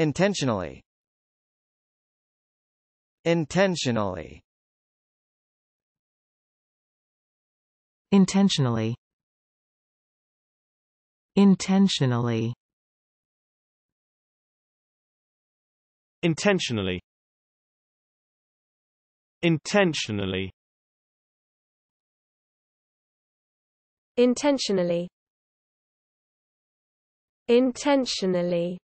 Intentionally Intentionally Intentionally Intentionally Intentionally Intentionally Intentionally Intentionally